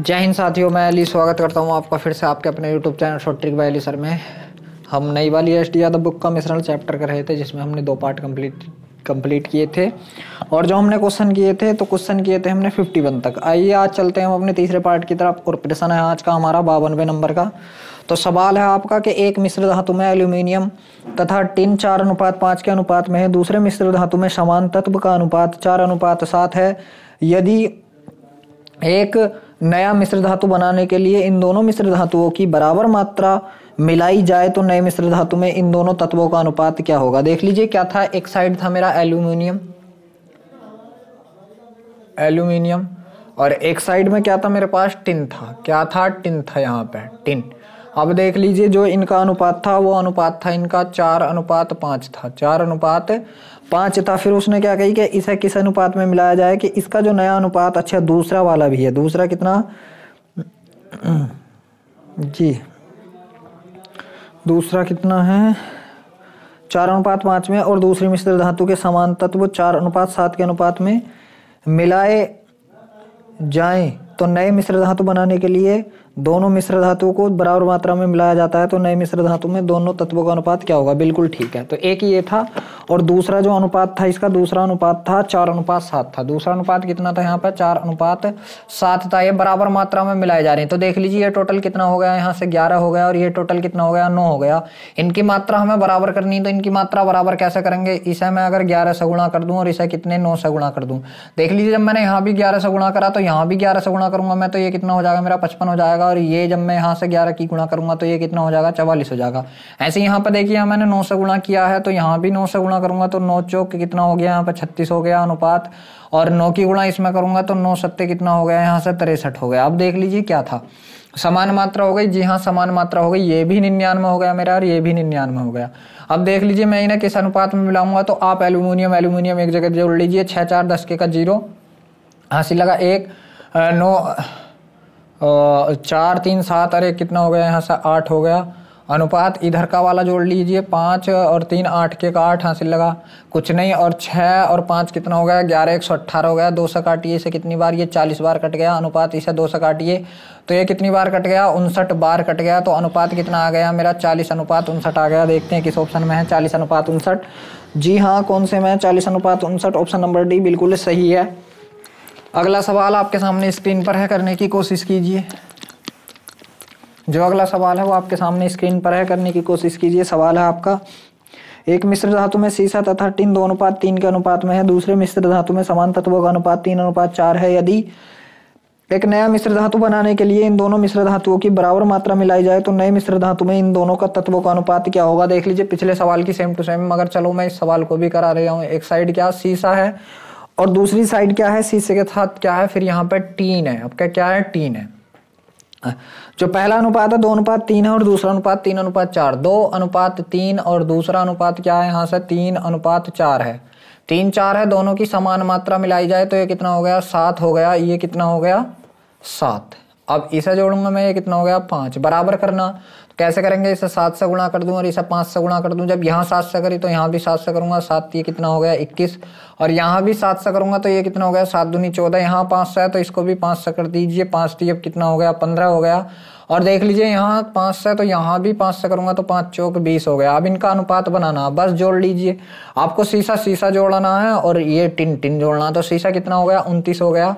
जय हिंद साथियों मैं अली स्वागत करता हूं आपका फिर से आपके अपने YouTube channel short trick by Ali sir में हम नई वाली एस डी यादव बुक का मिश्रण चैप्टर कर रहे थे जिसमें हमने दो पार्ट कंप्लीट कंप्लीट किए थे और जो हमने क्वेश्चन किए थे तो क्वेश्चन किए थे हमने फिफ्टी वन तक आइए आज चलते हैं हम अपने तीसरे पार्ट की तरफ और प्रश्न है आज का हमारा बावनवे नंबर का तो सवाल है आपका कि एक मिश्र धातु में एल्यूमिनियम तथा टिन चार अनुपात पाँच के अनुपात में है दूसरे मिश्र धातु में समान तत्व का अनुपात चार अनुपात सात है यदि एक नया मिश्र धातु बनाने के लिए इन दोनों मिश्र धातुओं की बराबर मात्रा मिलाई जाए तो नए मिश्र धातु में इन दोनों तत्वों का अनुपात क्या होगा देख लीजिए क्या था एक साइड था मेरा एल्यूमिनियम एल्यूमिनियम और एक साइड में क्या था मेरे पास टिन था क्या था टिन था यहाँ पे टिन अब देख लीजिए जो इनका अनुपात था वो अनुपात था इनका चार अनुपात पांच था चार अनुपात था फिर उसने क्या कही कि इसे किस अनुपात में मिलाया जाए कि इसका जो नया अनुपात अच्छा दूसरा वाला भी है दूसरा कितना जी दूसरा कितना है चार अनुपात पांच में और दूसरी मिश्र धातु के समान तत्व चार अनुपात सात के अनुपात में मिलाए जाए तो नए मिश्र धातु बनाने के लिए दोनों मिश्र धातु को बराबर मात्रा में मिलाया जाता है तो नए मिश्र धातु में दोनों तत्वों का अनुपात क्या होगा बिल्कुल ठीक है तो एक ये था और दूसरा जो अनुपात था इसका दूसरा अनुपात था चार अनुपात सात था दूसरा अनुपात कितना था यहाँ पर चार अनुपात सात था ये बराबर मात्रा में मिलाए जा रहे हैं तो देख लीजिए ये टोटल कितना हो गया यहाँ से ग्यारह हो गया और ये टोटल कितना हो गया नौ हो गया इनकी मात्रा हमें बराबर करनी है तो इनकी मात्रा बराबर कैसे करेंगे इसे मैं अगर ग्यारह से गुणा कर दूँ और इसे कितने नौ से गुणा कर दूँ देख लीजिए जब मैंने यहाँ भी ग्यारह से गुणा करा तो यहाँ भी ग्यारह से गुणा करूंगा मैं तो ये कितना हो जाएगा मेरा पचपन हो जाएगा जाएगा और ये जब मैं यहाँ से ग्यारह की गुणा करूंगा तो ये कितना हो जाएगा चवालीस हो जाएगा ऐसे यहाँ पर देखिए मैंने नौ से गुणा किया है तो यहाँ भी नौ से गुणा करूंगा तो नौ चौक कितना हो गया यहाँ पर छत्तीस हो गया अनुपात और नौ की गुणा इसमें करूंगा तो नौ सत्ते कितना हो गया यहाँ से तिरसठ हो गया अब देख लीजिए क्या था समान मात्रा हो गई जी हाँ समान मात्रा हो गई ये भी निन्यानवे हो गया मेरा और ये भी निन्यानवे हो गया अब देख लीजिए मैं इन्हें किस अनुपात में मिलाऊंगा तो आप एल्यूमिनियम एल्यूमिनियम एक जगह जोड़ लीजिए छः चार दस के का जीरो हासिल लगा एक नौ चार तीन सात अरे कितना हो गया यहाँ से आठ हो गया अनुपात इधर का वाला जोड़ लीजिए पाँच और तीन आठ के का आठ हासिल लगा कुछ नहीं और छः और पाँच कितना हो गया ग्यारह एक सौ अट्ठारह हो गया दो सौ काटिए इसे कितनी बार ये चालीस बार कट गया अनुपात इसे दो सौ काटिए तो ये कितनी बार कट गया उनसठ बार कट गया तो अनुपात कितना आ गया मेरा चालीस अनुपात उनसठ आ गया देखते हैं किस ऑप्शन में है चालीस अनुपात उनसठ जी हाँ कौन से में चालीस अनुपात उनसठ ऑप्शन नंबर डी बिल्कुल सही है अगला सवाल आपके सामने स्क्रीन पर है करने की कोशिश कीजिए जो अगला सवाल है वो आपके सामने स्क्रीन पर है करने की कोशिश कीजिए सवाल है आपका एक मिश्र धातु में सीसा तथा टिन दो अनुपात तीन के अनुपात में है दूसरे मिश्र धातु में समान तत्वों का अनुपात तीन अनुपात चार है यदि एक नया मिश्र धातु बनाने के लिए इन दोनों मिश्र धातुओं की बराबर मात्रा मिलाई जाए तो नए मिश्र धातु में इन दोनों का तत्वों का अनुपात क्या होगा देख लीजिए पिछले सवाल की सेम टू सेम मगर चलो मैं इस सवाल को भी करा रहा हूँ एक साइड क्या सीसा है और दूसरी साइड क्या है शीशे के साथ क्या है फिर यहाँ पर टीन है अब क्या है टीन है जो पहला अनुपात है दो अनुपात तीन है और दूसरा अनुपात तीन अनुपात चार दो अनुपात तीन और दूसरा अनुपात क्या है यहाँ से तीन अनुपात चार है तीन चार है दोनों की समान मात्रा मिलाई जाए तो ये कितना हो गया सात हो गया ये कितना हो गया सात अब इसे जोड़ूंगा मैं ये कितना हो गया पांच बराबर करना कैसे करेंगे इसे सात से गुणा कर दूँ और इसे पाँच से गुणा कर दूं जब यहाँ सात से करी तो यहाँ भी सात से करूँगा सात ये कितना हो गया इक्कीस और यहाँ भी सात से करूँगा तो ये कितना हो गया सात दूनी चौदह यहाँ पाँच से है तो इसको भी पाँच से कर दीजिए पाँच थी अब कितना हो गया पंद्रह हो गया और देख लीजिए यहाँ पाँच से तो यहाँ भी पाँच से करूँगा तो पाँच चौक बीस हो गया अब इनका अनुपात बनाना बस जोड़ लीजिए आपको शीशा शीशा जोड़ना है और ये टिन टिन जोड़ना तो शीशा कितना हो गया उनतीस हो गया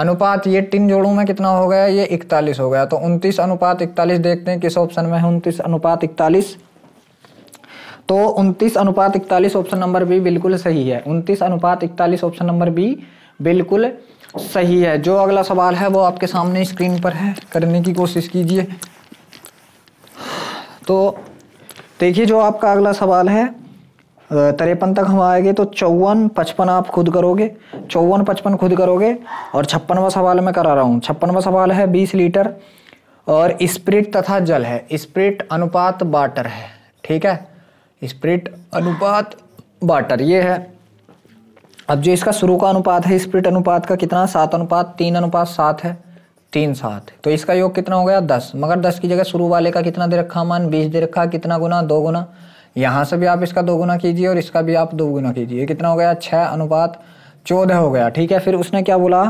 अनुपात ये तीन जोड़ों में कितना हो गया ये इकतालीस हो गया तो उनतीस अनुपात इकतालीस देखते हैं किस ऑप्शन में है उनतीस अनुपात इकतालीस तो उनतीस अनुपात इकतालीस ऑप्शन नंबर बी बिल्कुल सही है उनतीस अनुपात इकतालीस ऑप्शन नंबर बी बिल्कुल सही है जो अगला सवाल है वो आपके सामने स्क्रीन पर है करने की कोशिश कीजिए तो देखिए जो आपका अगला सवाल है तिरपन तक हम आएंगे तो चौवन पचपन आप खुद करोगे चौवन पचपन खुद करोगे और छप्पनवा सवाल मैं करा रहा हूँ छप्पनवा सवाल है बीस लीटर और स्प्रिट तथा जल है स्प्रिट अनुपात बाटर है ठीक है स्प्रिट अनुपात बाटर ये है अब जो इसका शुरू का अनुपात है स्प्रिट अनुपात का कितना सात अनुपात तीन अनुपात सात है तीन सात तो इसका योग कितना हो गया दस मगर दस की जगह शुरू वाले का कितना दे रखा मान बीस दे रखा कितना गुना दो गुना यहाँ से भी आप इसका दो गुना कीजिए और इसका भी आप दो गुना कीजिए कितना हो गया छः अनुपात चौदह हो गया ठीक है फिर उसने क्या बोला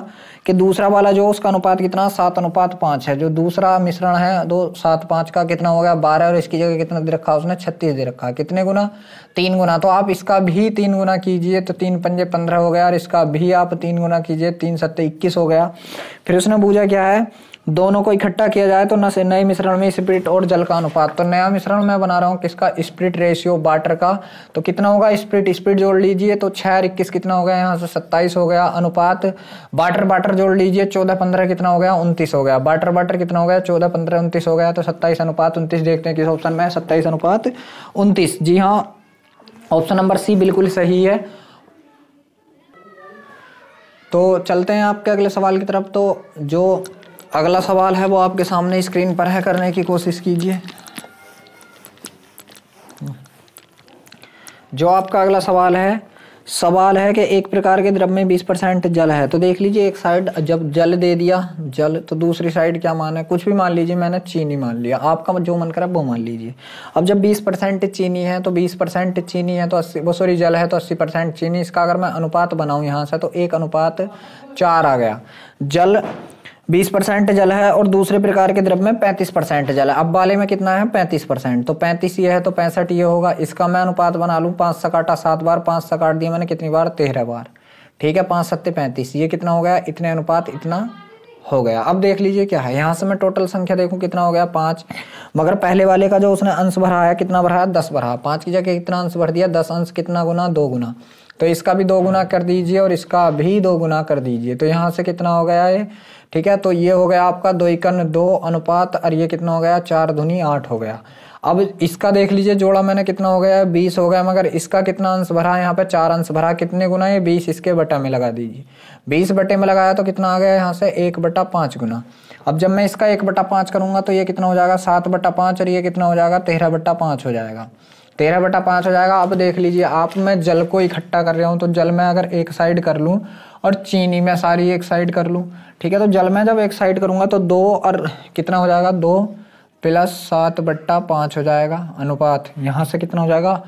कि दूसरा वाला जो उसका अनुपात कितना सात अनुपात पाँच है जो दूसरा मिश्रण है दो सात पाँच का कितना हो गया बारह और इसकी जगह कितना दे रखा उसने छत्तीस दे रखा कितने गुना तीन गुना तो आप इसका भी तीन गुना कीजिए तो तीन पंजे पंद्रह हो गया और इसका भी आप तीन गुना कीजिए तीन सत्तर इक्कीस हो गया फिर उसने पूछा क्या है दोनों को इकट्ठा किया जाए तो नए मिश्रण में स्प्रिट और जल का अनुपात तो नया मिश्रण मैं बना रहा हूँ किसका स्प्रिट रेशियो वाटर का तो कितना होगा स्प्रिट स्प्रिट जोड़ लीजिए तो छः और इक्कीस कितना हो गया यहाँ से सत्ताईस हो गया अनुपात वाटर वाटर जोड़ लीजिए चौदह पंद्रह कितना हो गया उनतीस हो गया वाटर वाटर कितना हो गया चौदह पंद्रह उनतीस हो गया तो सत्ताईस अनुपात उनतीस देखते हैं किस ऑप्शन में सत्ताईस अनुपात उनतीस जी हाँ ऑप्शन नंबर सी बिल्कुल सही है तो चलते हैं आपके अगले सवाल की तरफ तो जो अगला सवाल है वो आपके सामने स्क्रीन पर है करने की कोशिश कीजिए जो आपका अगला सवाल है सवाल है कि एक प्रकार के द्रव में बीस परसेंट जल है तो देख लीजिए एक साइड जब जल दे दिया जल तो दूसरी साइड क्या माना है कुछ भी मान लीजिए मैंने चीनी मान लिया आपका जो मन करा वो मान लीजिए अब जब बीस परसेंट चीनी है तो बीस परसेंट चीनी है तो अस्सी वो सॉरी जल है तो अस्सी परसेंट चीनी इसका अगर मैं अनुपात बनाऊँ यहाँ से तो एक अनुपात चार आ गया जल बीस परसेंट जल है और दूसरे प्रकार के द्रव्य में पैंतीस परसेंट जल है अब वाले में कितना है पैंतीस परसेंट तो पैंतीस ये है तो पैंसठ ये होगा इसका मैं अनुपात बना लूँ पाँच सकाटा सात बार पाँच सकाट दिया मैंने कितनी बार तेरह बार ठीक है पाँच सत्ते पैंतीस ये कितना हो गया इतने अनुपात इतना हो गया अब देख लीजिए क्या है यहाँ से मैं टोटल संख्या देखूँ कितना हो गया पाँच मगर पहले वाले का जो उसने अंश भराया कितना भराया दस भरा पाँच की जगह कितना अंश भर दिया दस अंश कितना गुना दो गुना तो इसका भी दो गुना कर दीजिए और इसका भी दो गुना कर दीजिए तो यहाँ से कितना हो गया है ठीक है तो ये हो गया आपका दो इकन दो अनुपात और ये कितना हो गया चार धुनी आठ हो गया अब इसका देख लीजिए जोड़ा मैंने कितना हो गया है बीस हो गया मगर इसका कितना अंश भरा है यहाँ पे चार अंश भरा कितने गुना है बीस इसके बटा में लगा दीजिए बीस बटे में लगाया तो कितना आ गया यहाँ से एक बटा पाँच गुना अब जब मैं इसका एक बटा पाँच करूँगा तो ये कितना हो जाएगा सात बटा पाँच और ये कितना हो जाएगा तेरह बट्टा पाँच हो जाएगा तेरह बटा पाँच हो जाएगा अब देख लीजिए आप मैं जल को इकट्ठा कर रहा हूँ तो जल में अगर एक साइड कर लूँ और चीनी में सारी एक साइड कर लूँ ठीक है तो जल में जब एक साइड करूँगा तो दो और कितना हो जाएगा दो प्लस सात बट्टा पाँच हो जाएगा अनुपात यहाँ से कितना हो जाएगा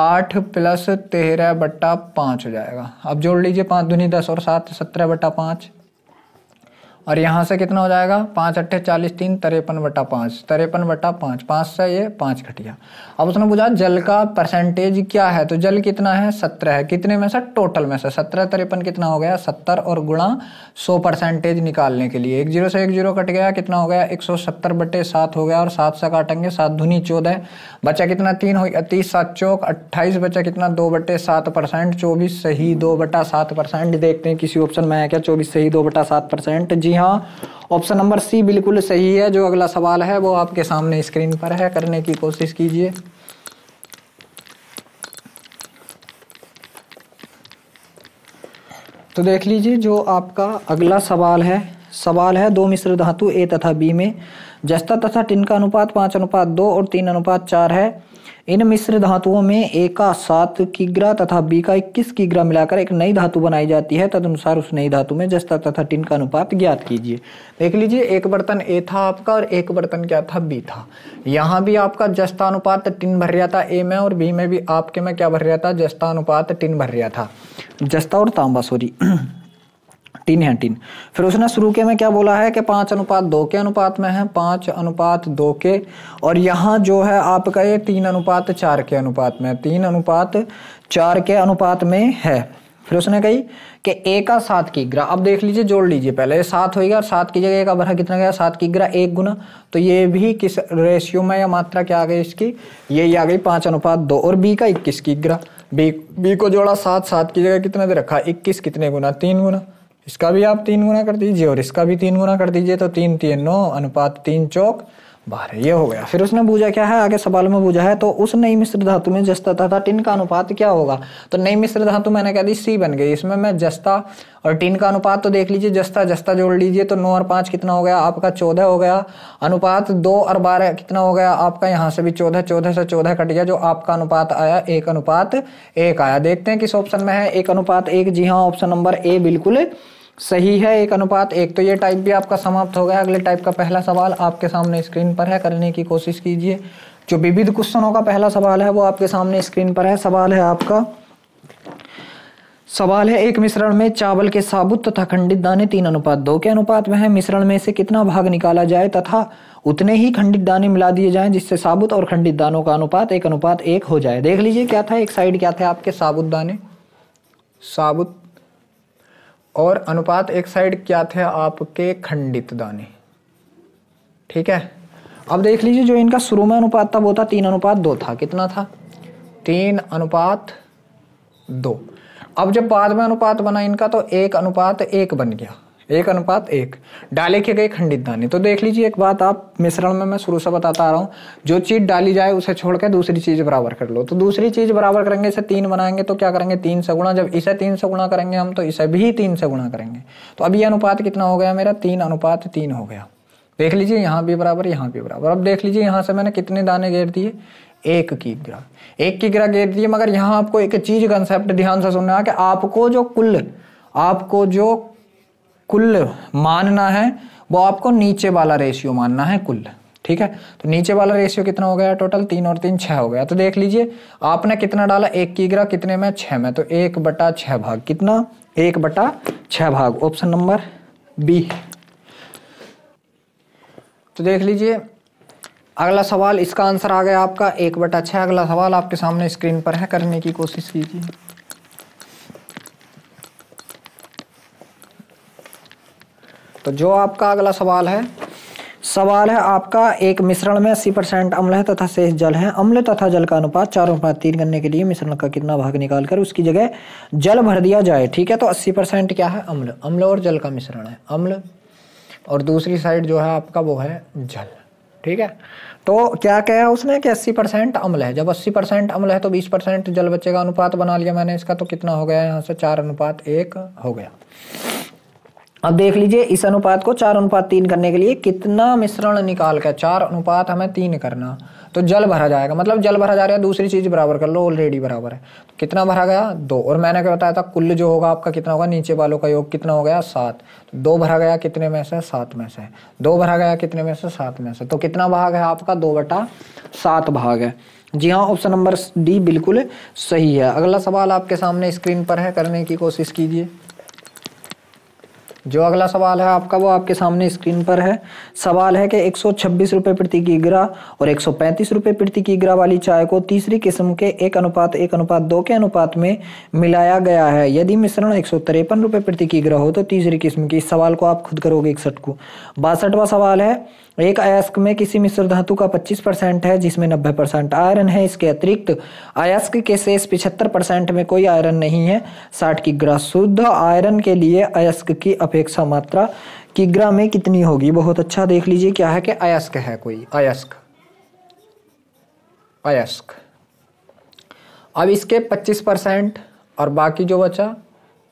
आठ प्लस तेरह बट्टा पाँच हो जाएगा अब जोड़ लीजिए पाँच दूनी दस और सात सत्रह बट्टा पाँच और यहाँ से कितना हो जाएगा पाँच अट्ठे चालीस तीन तरेपन बटा पाँच तरेपन बटा पाँच पाँच से ये पाँच घटिया अब उसने पूछा जल का परसेंटेज क्या है तो जल कितना है सत्रह है कितने में से टोटल में से सत्रह तरेपन कितना हो गया सत्तर और गुणा सौ परसेंटेज निकालने के लिए एक जीरो से एक जीरो कट गया कितना हो गया एक सौ सत्तर बटे सात हो गया और सात से काटेंगे सात धुनी चौदह बचा कितना तीन हो गया तीस सात चौक अट्ठाईस बचा कितना दो बटे सात परसेंट चौबीस सही दो बटा सात परसेंट देखते हैं किसी ऑप्शन में आया क्या चौबीस सही दो बटा सात परसेंट जी जी हाँ ऑप्शन नंबर सी बिल्कुल सही है जो अगला सवाल है वो आपके सामने स्क्रीन पर है करने की कोशिश कीजिए तो देख लीजिए जो आपका अगला सवाल है सवाल है दो मिश्र धातु ए तथा बी में जस्ता तथा टिन का अनुपात पाँच अनुपात दो और तीन अनुपात चार है इन मिश्र धातुओं में का सात किग्रा तथा बी का इक्कीस किग्रा मिलाकर एक नई धातु बनाई जाती है तदनुसार उस नई धातु में जस्ता तथा टिन का अनुपात ज्ञात कीजिए देख लीजिए एक बर्तन ए था आपका और एक बर्तन क्या था बी था यहाँ भी आपका जस्ता अनुपात टिन भर रहा था ए में और बी में भी आपके में क्या भर रहा था जस्ता अनुपात टिन भर रहा था जस्ता और तांबा सॉरी तीन है टिन फिर उसने शुरू के में क्या बोला है कि पांच अनुपात दो के अनुपात में है पांच अनुपात दो के और यहाँ जो है आपका ये तीन अनुपात चार के अनुपात में तीन अनुपात चार के अनुपात में है फिर उसने कही कि एक का सात की ग्रह अब देख लीजिए जोड़ लीजिए पहले सात गया और सात की जगह का बड़ा कितना गया सात की ग्रह एक गुना तो ये भी किस रेशियो में या मात्रा क्या आ गई इसकी ये आ गई पांच अनुपात दो और बी का इक्कीस की ग्रह बी बी को जोड़ा सात सात की जगह कितना दे रखा इक्कीस कितने गुना तीन गुना इसका भी आप तीन गुना कर दीजिए और इसका भी तीन गुना कर दीजिए तो तीन तीन नौ अनुपात तीन चौक बारह ये हो गया फिर उसने पूछा क्या है आगे सवाल में पूछा है तो उस नई मिश्र धातु में जस्ता तथा टिन का अनुपात क्या होगा तो नई मिश्र धातु मैंने कह दी सी बन गई इसमें मैं जस्ता और टिन का अनुपात तो देख लीजिए जस्ता जस्ता जोड़ लीजिए तो नौ और पाँच कितना हो गया आपका चौदह हो गया अनुपात दो और बारह कितना हो गया आपका यहाँ से भी चौदह चौदह से चौदह कट गया जो आपका अनुपात आया एक अनुपात एक आया देखते हैं किस ऑप्शन में है एक अनुपात एक जी हाँ ऑप्शन नंबर ए बिल्कुल सही है एक अनुपात एक तो ये टाइप भी आपका समाप्त हो गया अगले टाइप का पहला सवाल आपके सामने स्क्रीन पर है करने की कोशिश कीजिए जो विविध क्वेश्चनों का पहला सवाल है वो आपके सामने स्क्रीन पर है सवाल है आपका सवाल है एक मिश्रण में चावल के साबुत तथा खंडित दाने तीन अनुपात दो के अनुपात में है मिश्रण में से कितना भाग निकाला जाए तथा उतने ही खंडित दाने मिला दिए जाएं जिससे साबुत और खंडित दानों का अनुपात एक अनुपात एक हो जाए देख लीजिए क्या था एक साइड क्या था आपके साबुत दाने साबुत और अनुपात एक साइड क्या थे आपके खंडित दाने ठीक है अब देख लीजिए जो इनका शुरू में अनुपात था वो था तीन अनुपात दो था कितना था तीन अनुपात दो अब जब बाद में अनुपात बना इनका तो एक अनुपात एक बन गया एक अनुपात एक डाले के गए खंडित दाने तो देख लीजिए एक बात आप मिश्रण में मैं शुरू से बताता आ रहा हूँ जो चीज़ डाली जाए उसे छोड़ के दूसरी चीज़ बराबर कर लो तो दूसरी चीज़ बराबर करेंगे इसे तीन बनाएंगे तो क्या करेंगे तीन से गुणा जब इसे तीन से गुणा करेंगे हम तो इसे भी तीन से गुणा करेंगे तो अभी ये अनुपात कितना हो गया मेरा तीन अनुपात तीन हो गया देख लीजिए यहाँ भी बराबर यहाँ भी बराबर अब देख लीजिए यहाँ से मैंने कितने दाने घेर दिए एक की ग्रह एक की ग्रह घेर दिए मगर यहाँ आपको एक चीज़ कंसेप्ट ध्यान से सुनना है कि आपको जो कुल आपको जो कुल मानना है वो आपको नीचे वाला रेशियो मानना है कुल ठीक है तो नीचे वाला रेशियो कितना हो गया टोटल तीन और तीन छः हो गया तो देख लीजिए आपने कितना डाला एक की ग्रह कितने में छः में तो एक बटा छः भाग कितना एक बटा छः भाग ऑप्शन नंबर बी तो देख लीजिए अगला सवाल इसका आंसर आ गया आपका एक बटा छः अगला सवाल आपके सामने स्क्रीन पर है करने की कोशिश कीजिए तो जो आपका अगला सवाल है सवाल है आपका एक मिश्रण में अस्सी परसेंट अम्ल है तथा शेष जल है अम्ल तथा जल का अनुपात चार अनुपात तीन करने के लिए मिश्रण का कितना भाग निकाल कर उसकी जगह जल भर दिया जाए ठीक है तो अस्सी परसेंट क्या है अम्ल अम्ल और जल का मिश्रण है अम्ल और दूसरी साइड जो है आपका वो है जल ठीक है तो क्या कहा उसने कि अस्सी परसेंट अम्ल है जब अस्सी परसेंट अम्ल है तो बीस परसेंट जल बच्चे का अनुपात बना लिया मैंने इसका तो कितना हो गया यहाँ से चार अनुपात एक हो गया अब देख लीजिए इस अनुपात को चार अनुपात तीन करने के लिए कितना मिश्रण निकाल कर चार अनुपात हमें तीन करना तो जल भरा जाएगा मतलब जल भरा जा रहा है दूसरी चीज़ बराबर कर लो ऑलरेडी बराबर है तो कितना भरा गया दो और मैंने क्या बताया था कुल जो होगा आपका कितना होगा नीचे वालों का योग कितना हो गया सात तो दो भरा गया कितने में से सात में से दो भरा गया कितने में से सात में से तो कितना भाग है आपका दो बटा सात भाग है जी हाँ ऑप्शन नंबर डी बिल्कुल सही है अगला सवाल आपके सामने स्क्रीन पर है करने की कोशिश कीजिए जो अगला सवाल है आपका वो आपके सामने स्क्रीन पर है सवाल है कि एक सौ प्रति किग्रा और एक रुपए प्रति किग्रा वाली चाय को तीसरी किस्म के एक अनुपात एक अनुपात दो के अनुपात में मिलाया गया है यदि मिश्रण एक रुपए प्रति किग्रा हो तो तीसरी किस्म की इस सवाल को आप खुद करोगे इकसठ को बासठवा सवाल है एक अयस्क में किसी मिश्र धातु का 25 परसेंट है जिसमें 90 परसेंट आयरन है इसके अतिरिक्त अयस्क के शेष पिछहत्तर परसेंट में कोई आयरन नहीं है 60 ग्रह शुद्ध आयरन के लिए अयस्क की अपेक्षा मात्रा की ग्रह में कितनी होगी बहुत अच्छा देख लीजिए क्या है कि अयस्क है कोई अयस्क अयस्क अब इसके 25 परसेंट और बाकी जो बचा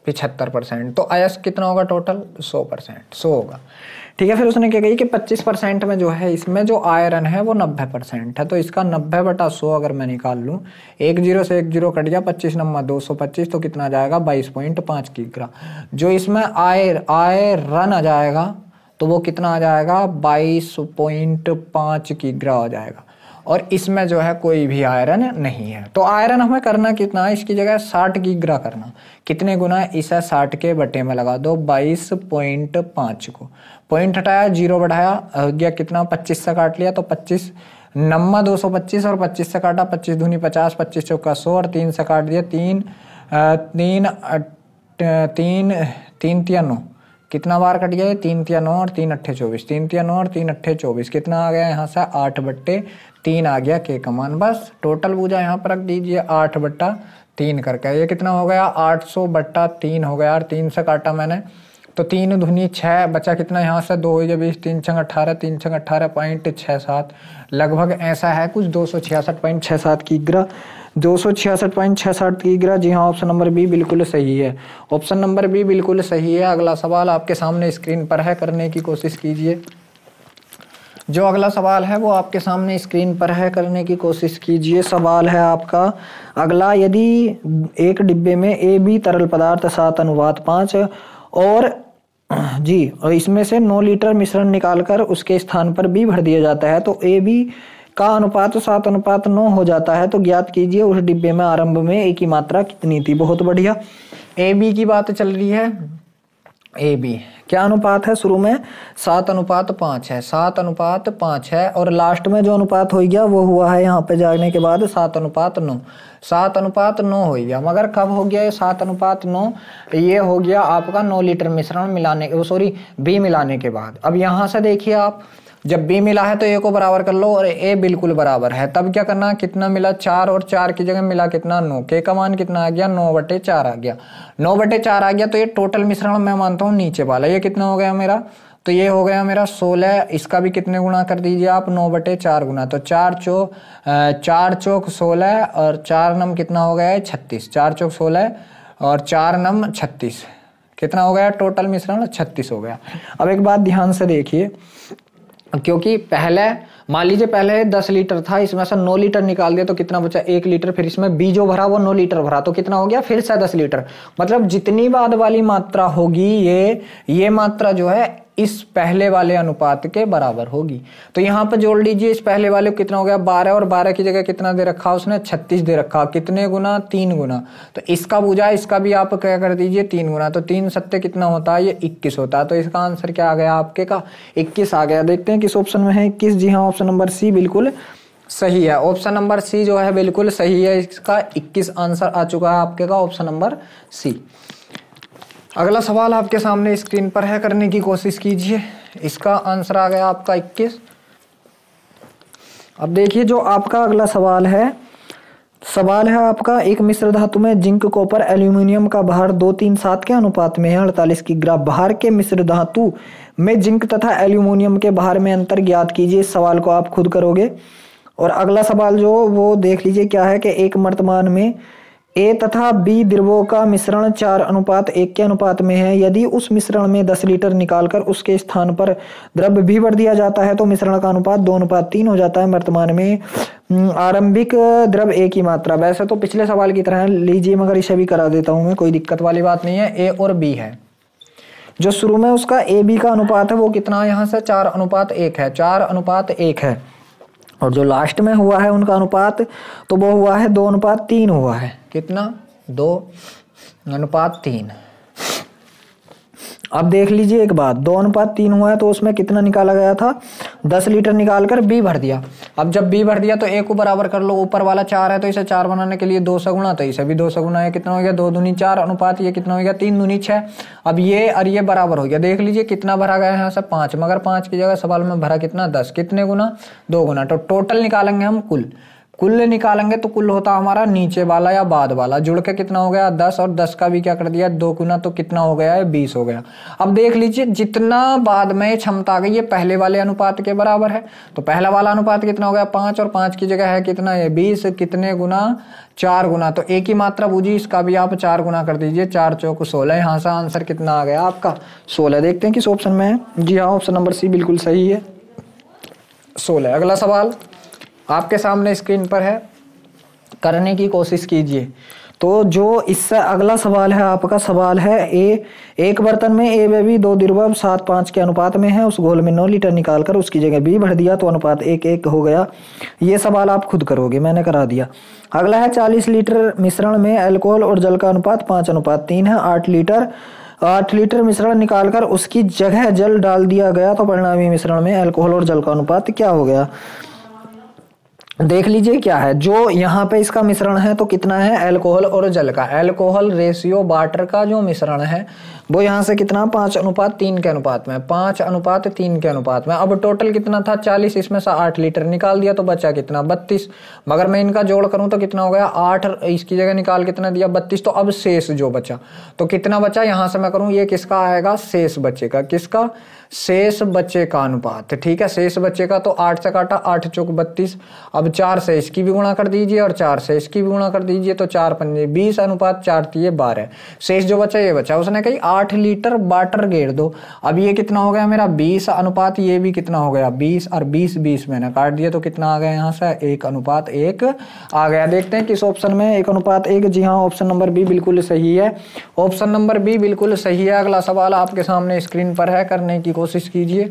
पिछहत्तर परसेंट तो अयस कितना होगा टोटल सौ परसेंट सौ होगा ठीक है फिर उसने क्या कही कि पच्चीस परसेंट में जो है इसमें जो आयरन है वो नब्बे परसेंट है तो इसका नब्बे बटा सौ अगर मैं निकाल लूँ एक जीरो से एक जीरो कट गया पच्चीस नंबर दो सौ पच्चीस तो कितना जाएगा बाईस पॉइंट पाँच किग्रा जो इसमें आयर आयरन आ जाएगा तो वो कितना आ जाएगा बाईस पॉइंट पाँच किग्रा आ जाएगा और इसमें जो है कोई भी आयरन नहीं है तो आयरन हमें करना कितना है इसकी जगह साठ की ग्रह करना कितने गुना इसे साठ के बटे में लगा दो बाईस पॉइंट पाँच को पॉइंट हटाया जीरो बढ़ाया गया कितना पच्चीस से काट लिया तो पच्चीस नम्मा दो सौ पच्चीस और पच्चीस से काटा पच्चीस दूनी पचास पच्चीस चौका सौ और तीन से काट दिया तीन तीन तीन तीन तिया नौ कितना बार कट गया तीन तिया नौ और तीन अट्ठे चौबीस तीन तिया नौ और तीन अट्ठे चौबीस कितना आ गया यहाँ से आठ बट्टे तीन आ गया के कमान बस टोटल बूझा यहाँ पर रख दीजिए आठ बट्टा तीन करके ये कितना हो गया आठ सौ बट्टा तीन हो गया और तीन से काटा मैंने तो तीन धुनी छः बचा कितना यहाँ से दो हो जाए बीस तीन छंग अट्ठारह तीन छंग अट्ठारह पॉइंट छः सात लगभग ऐसा है कुछ दो सौ छियासठ पॉइंट छः सात की ग्रह दो सौ छियासठ पॉइंट छः साठ किग्रा जी हाँ ऑप्शन नंबर बी बिल्कुल सही है ऑप्शन नंबर बी बिल्कुल सही है अगला सवाल आपके सामने स्क्रीन पर है करने की कोशिश कीजिए जो अगला सवाल है वो आपके सामने स्क्रीन पर है करने की कोशिश कीजिए सवाल है आपका अगला यदि एक डिब्बे में ए बी तरल पदार्थ सात अनुवाद पाँच और जी और इसमें से नौ लीटर मिश्रण निकालकर उसके स्थान पर बी भर दिया जाता है तो ए बी का अनुपात सात अनुपात नौ हो जाता है तो ज्ञात कीजिए उस डिब्बे में आरंभ में ए की मात्रा कितनी थी बहुत बढ़िया ए बी की बात चल रही है ए बी क्या अनुपात है शुरू में सात अनुपात पांच है सात अनुपात पांच है और लास्ट में जो अनुपात हो गया वो हुआ है यहाँ पे जाने के बाद सात अनुपात नौ सात अनुपात नौ हो गया मगर कब हो गया ये सात अनुपात नौ ये हो गया आपका नौ लीटर मिश्रण मिलाने सॉरी बी मिलाने के बाद अब यहाँ से देखिए आप जब बी मिला है तो ए को बराबर कर लो और ए बिल्कुल बराबर है तब क्या करना कितना मिला चार और चार की जगह मिला कितना नौ के का मान कितना आ गया नौ बटे चार आ गया नौ बटे चार आ गया तो ये टोटल मिश्रण मैं मानता हूँ नीचे वाला ये कितना हो गया मेरा तो ये हो गया मेरा सोलह इसका भी कितने गुणा कर दीजिए आप नौ बटे चार गुना तो चार चौक चार चौक सोलह और चार नम कितना हो गया है छत्तीस चार चौक सोलह और चार नम छत्तीस कितना हो गया टोटल मिश्रण छत्तीस हो गया अब एक बात ध्यान से देखिए क्योंकि पहले मान लीजिए पहले दस लीटर था इसमें से नौ लीटर निकाल दिया तो कितना बचा एक लीटर फिर इसमें बी जो भरा वो नौ लीटर भरा तो कितना हो गया फिर से दस लीटर मतलब जितनी बाद वाली मात्रा होगी ये ये मात्रा जो है इस पहले वाले अनुपात के बराबर होगी तो यहाँ पर जोड़ लीजिए इस पहले वाले कितना हो गया बारह और बारह की जगह कितना दे रखा उसने छत्तीस दे रखा कितने गुना तीन गुना तो इसका बुझा इसका भी आप क्या कर दीजिए तीन गुना तो तीन सत्य कितना होता है ये इक्कीस होता है तो इसका आंसर क्या आ गया आपके का इक्कीस आ गया देखते हैं किस ऑप्शन में है इक्कीस जी हाँ ऑप्शन नंबर सी बिल्कुल सही है ऑप्शन नंबर सी जो है बिल्कुल सही है इसका इक्कीस आंसर आ चुका है आपके का ऑप्शन नंबर सी अगला सवाल आपके सामने स्क्रीन पर है करने की कोशिश कीजिए इसका आंसर आ गया आपका 21 अब देखिए जो आपका अगला सवाल है सवाल है आपका एक मिश्र धातु में जिंक कॉपर एल्यूमिनियम का भार दो तीन सात के अनुपात में है अड़तालीस की ग्रा भार के मिश्र धातु में जिंक तथा एल्यूमिनियम के भार में अंतर ज्ञात कीजिए इस सवाल को आप खुद करोगे और अगला सवाल जो वो देख लीजिए क्या है कि एक वर्तमान में ए तथा बी द्रवों का मिश्रण चार अनुपात एक के अनुपात में है यदि उस मिश्रण में दस लीटर निकालकर उसके स्थान पर द्रव्य भी भर दिया जाता है तो मिश्रण का अनुपात दो अनुपात तीन हो जाता है वर्तमान में हम्म, आरंभिक द्रव ए की मात्रा वैसे तो पिछले सवाल की तरह लीजिए मगर इसे भी करा देता हूँ मैं कोई दिक्कत वाली बात नहीं है ए और बी है जो शुरू में उसका ए बी का अनुपात है वो कितना यहाँ से चार अनुपात एक है चार अनुपात एक है और जो लास्ट में हुआ है उनका अनुपात तो वो हुआ है दो अनुपात तीन हुआ है कितना दो अनुपात तीन अब देख लीजिए एक बात दो अनुपात तीन हुआ है तो उसमें कितना निकाला गया था दस लीटर निकाल कर बी भर दिया अब जब बी भर दिया तो ए को बराबर कर लो ऊपर वाला चार है तो इसे चार बनाने के लिए दो सौ गुणा तो इसे भी दो सौ गुणा है कितना हो गया दो दूनी चार अनुपात ये कितना हो गया तीन दूनी छः अब ये और ये बराबर हो गया देख लीजिए कितना भरा गया है सब पाँच मगर पाँच की जगह सवाल में भरा कितना दस कितने गुना दो गुना तो टोटल निकालेंगे हम कुल कुल निकालेंगे तो कुल होता हमारा नीचे वाला या बाद वाला जुड़ के कितना हो गया दस और दस का भी क्या कर दिया दो गुना तो कितना हो गया है बीस हो गया अब देख लीजिए जितना बाद में क्षमता आ गई है पहले वाले अनुपात के बराबर है तो पहला वाला अनुपात कितना हो गया पांच और पांच की जगह है कितना है बीस कितने गुना चार गुना तो एक ही मात्रा बूझी इसका भी आप चार गुना कर दीजिए चार चौक सोलह यहाँ से आंसर कितना आ गया आपका सोलह देखते हैं किस ऑप्शन में है जी हाँ ऑप्शन नंबर सी बिल्कुल सही है सोलह अगला सवाल आपके सामने स्क्रीन पर है करने की कोशिश कीजिए तो जो इससे अगला सवाल है आपका सवाल है ए एक बर्तन में ए बेबी दो दुर्भव सात पाँच के अनुपात में है उस घोल में नौ लीटर निकाल कर उसकी जगह बी भर दिया तो अनुपात एक एक हो गया ये सवाल आप खुद करोगे मैंने करा दिया अगला है चालीस लीटर मिश्रण में अल्कोहल और जल का अनुपात पाँच अनुपात तीन है आठ लीटर आठ लीटर मिश्रण निकालकर उसकी जगह जल डाल दिया गया तो परिणामी मिश्रण में अल्कोहल और जल का अनुपात क्या हो गया देख लीजिए क्या है जो यहाँ पे इसका मिश्रण है तो कितना है एल्कोहल और जल का एल्कोहल रेशियो वाटर का जो मिश्रण है वो यहाँ से कितना पाँच अनुपात तीन के अनुपात में पाँच अनुपात तीन के अनुपात में अब टोटल कितना था चालीस इसमें से आठ लीटर निकाल दिया तो बचा कितना बत्तीस मगर मैं इनका जोड़ करूँ तो कितना हो गया आठ इसकी जगह निकाल कितना दिया बत्तीस तो अब शेष जो बचा तो कितना बचा यहाँ से मैं करूँ ये किसका आएगा शेष बच्चे का किसका शेष बच्चे का अनुपात ठीक है शेष बच्चे का तो आठ से काटा आठ चौक बत्तीस अब चार से इसकी भी गुणा कर दीजिए और चार से इसकी भी गुणा कर दीजिए तो चार पंजे बीस अनुपात चार तीय बारह शेष जो बचा ये बचा उसने कही आठ लीटर वाटर गेर दो अब ये कितना हो गया मेरा बीस अनुपात ये भी कितना हो गया बीस और बीस बीस मैंने काट दिया तो कितना आ गया यहाँ से एक अनुपात एक आ गया देखते हैं किस ऑप्शन में एक अनुपात एक जी हाँ ऑप्शन नंबर बी बिल्कुल सही है ऑप्शन नंबर बी बिल्कुल सही है अगला सवाल आपके सामने स्क्रीन पर है करने की कोशिश कीजिए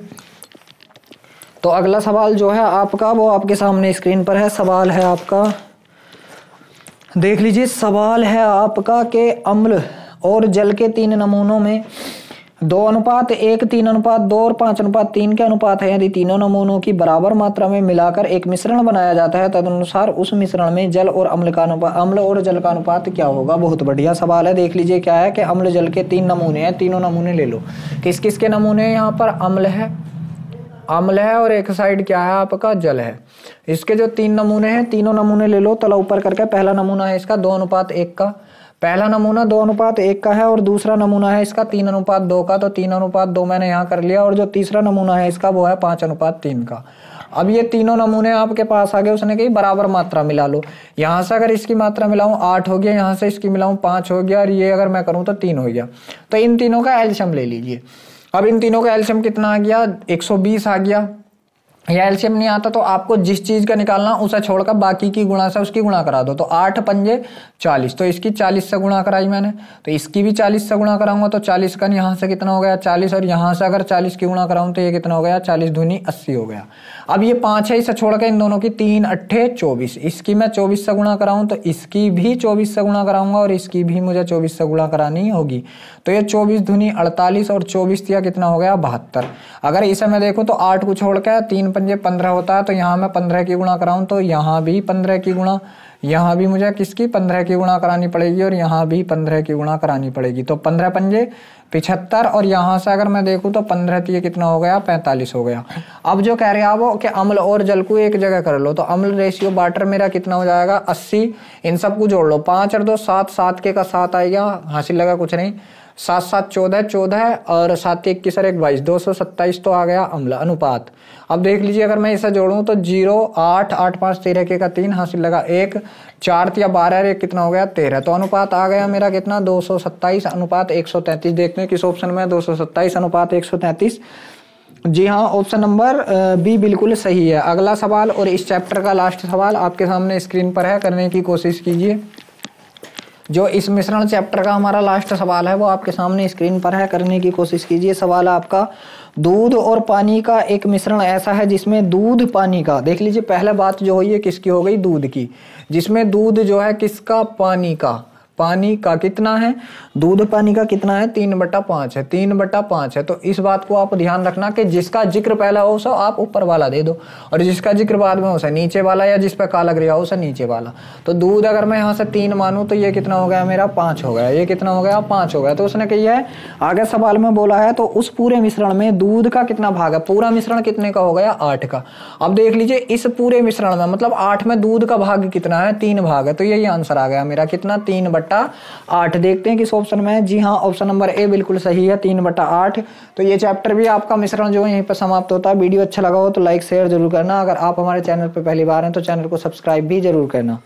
तो अगला सवाल जो है आपका वो आपके सामने स्क्रीन पर है सवाल है आपका देख लीजिए सवाल है आपका के अम्ल और जल के तीन नमूनों में दो अनुपात एक तीन अनुपात दो और पांच अनुपात तीन के अनुपात है यदि तीनों नमूनों की बराबर मात्रा में मिलाकर एक मिश्रण बनाया जाता है तदनुसार उस मिश्रण में जल और अम्ल का अनुपात अम्ल और जल का अनुपात क्या होगा बहुत बढ़िया सवाल है देख लीजिए क्या है कि अम्ल जल के तीन नमूने हैं तीनों नमूने ले लो किस किस के नमूने यहाँ पर अम्ल है अम्ल है और एक साइड क्या है आपका जल है इसके जो तीन नमूने हैं तीनों नमूने ले लो तला ऊपर करके पहला नमूना है इसका दो अनुपात एक का पहला नमूना दो अनुपात एक का है और दूसरा नमूना है इसका तीन अनुपात दो का तो तीन अनुपात दो मैंने यहाँ कर लिया और जो तीसरा नमूना है इसका वो है पाँच अनुपात तीन का अब ये तीनों नमूने आपके पास आ गए उसने कही बराबर मात्रा मिला लो यहाँ से अगर इसकी मात्रा मिलाऊँ आठ हो गया यहाँ से इसकी मिलाऊँ पाँच हो गया और ये अगर मैं करूँ तो तीन हो गया तो इन तीनों का एल्शियम ले लीजिए अब इन तीनों का एल्शियम कितना आ गया बीस आ गया या एल्शियम नहीं आता तो आपको जिस चीज़ का निकालना उसे छोड़कर बाकी की गुणा से उसकी गुणा करा दो तो आठ पंजे चालीस तो इसकी चालीस से गुणा कराई मैंने तो इसकी भी चालीस से गुणा कराऊंगा तो चालीस का यहाँ से कितना हो गया चालीस और यहाँ से अगर चालीस की गुणा कराऊं तो ये कितना हो गया चालीस धुनी अस्सी हो गया अब ये पांच है इसे छोड़कर इन दोनों की तीन अट्ठे चौबीस इसकी मैं चौबीस से गुणा कराऊं तो इसकी भी चौबीस से गुणा कराऊंगा और इसकी भी मुझे चौबीस से गुणा करानी होगी तो ये चौबीस धुनी अड़तालीस और चौबीस दिया कितना हो गया बहत्तर अगर इसे मैं देखूँ तो आठ को छोड़कर तीन पंजे पंद्रह होता है तो यहाँ मैं पंद्रह की गुणा कराऊँ तो यहाँ भी पंद्रह की गुणा यहाँ भी मुझे किसकी पंद्रह की गुणा करानी पड़ेगी और यहाँ भी पंद्रह की गुणा करानी पड़ेगी तो पंद्रह पंजे पिछहत्तर और यहाँ से अगर मैं देखूँ तो पंद्रह तीय तो कितना हो गया पैंतालीस हो गया अब जो कह रहे हैं वो कि अम्ल और जल को एक जगह कर लो तो अम्ल रेशियो बाटर मेरा कितना हो जाएगा अस्सी इन सबको जोड़ लो पाँच और दो सात सात के का सात आएगा हासिल लगा कुछ नहीं सात सात चौदह चौदह और सात एक की सर एक बाईस दो सौ सत्ताईस तो आ गया अम्ल अनुपात अब देख लीजिए अगर मैं इसे जोड़ूँ तो जीरो आठ आठ पाँच तेरह के का तीन हासिल लगा एक चार या बारह एक कितना हो गया तेरह तो अनुपात आ गया मेरा कितना दो सौ सत्ताईस अनुपात एक सौ तैंतीस देखते हैं किस ऑप्शन में दो सौ सत्ताईस अनुपात एक सौ तैंतीस जी हाँ ऑप्शन नंबर बी बिल्कुल सही है अगला सवाल और इस चैप्टर का लास्ट सवाल आपके सामने स्क्रीन पर है करने की कोशिश कीजिए जो इस मिश्रण चैप्टर का हमारा लास्ट सवाल है वो आपके सामने स्क्रीन पर है करने की कोशिश कीजिए सवाल आपका दूध और पानी का एक मिश्रण ऐसा है जिसमें दूध पानी का देख लीजिए पहला बात जो हुई है किसकी हो गई दूध की जिसमें दूध जो है किसका पानी का पानी का कितना है दूध पानी का कितना है तीन बटा पांच है तीन बटा पांच है तो इस बात को आप ध्यान रखना कि जिसका जिक्र पहला हो सो आप ऊपर वाला दे दो और जिसका जिक्र बाद में हो सो नीचे वाला या जिस पर का लग रहा हो सो नीचे वाला तो दूध अगर मैं यहां से तीन मानू तो ये कितना हो गया मेरा पांच हो गया ये कितना हो गया पांच हो गया तो उसने कही है आगे सवाल में बोला है तो उस पूरे मिश्रण में दूध का कितना भाग है पूरा मिश्रण कितने का हो गया आठ का अब देख लीजिए इस पूरे मिश्रण में मतलब आठ में दूध का भाग कितना है तीन भाग है तो यही आंसर आ गया मेरा कितना तीन बट बटा आठ देखते हैं किस ऑप्शन में जी हाँ ऑप्शन नंबर ए बिल्कुल सही है तीन बटा आठ तो ये चैप्टर भी आपका मिश्रण जो है यहीं पर समाप्त होता है वीडियो अच्छा लगा हो तो लाइक शेयर जरूर करना अगर आप हमारे चैनल पर पहली बार हैं तो चैनल को सब्सक्राइब भी जरूर करना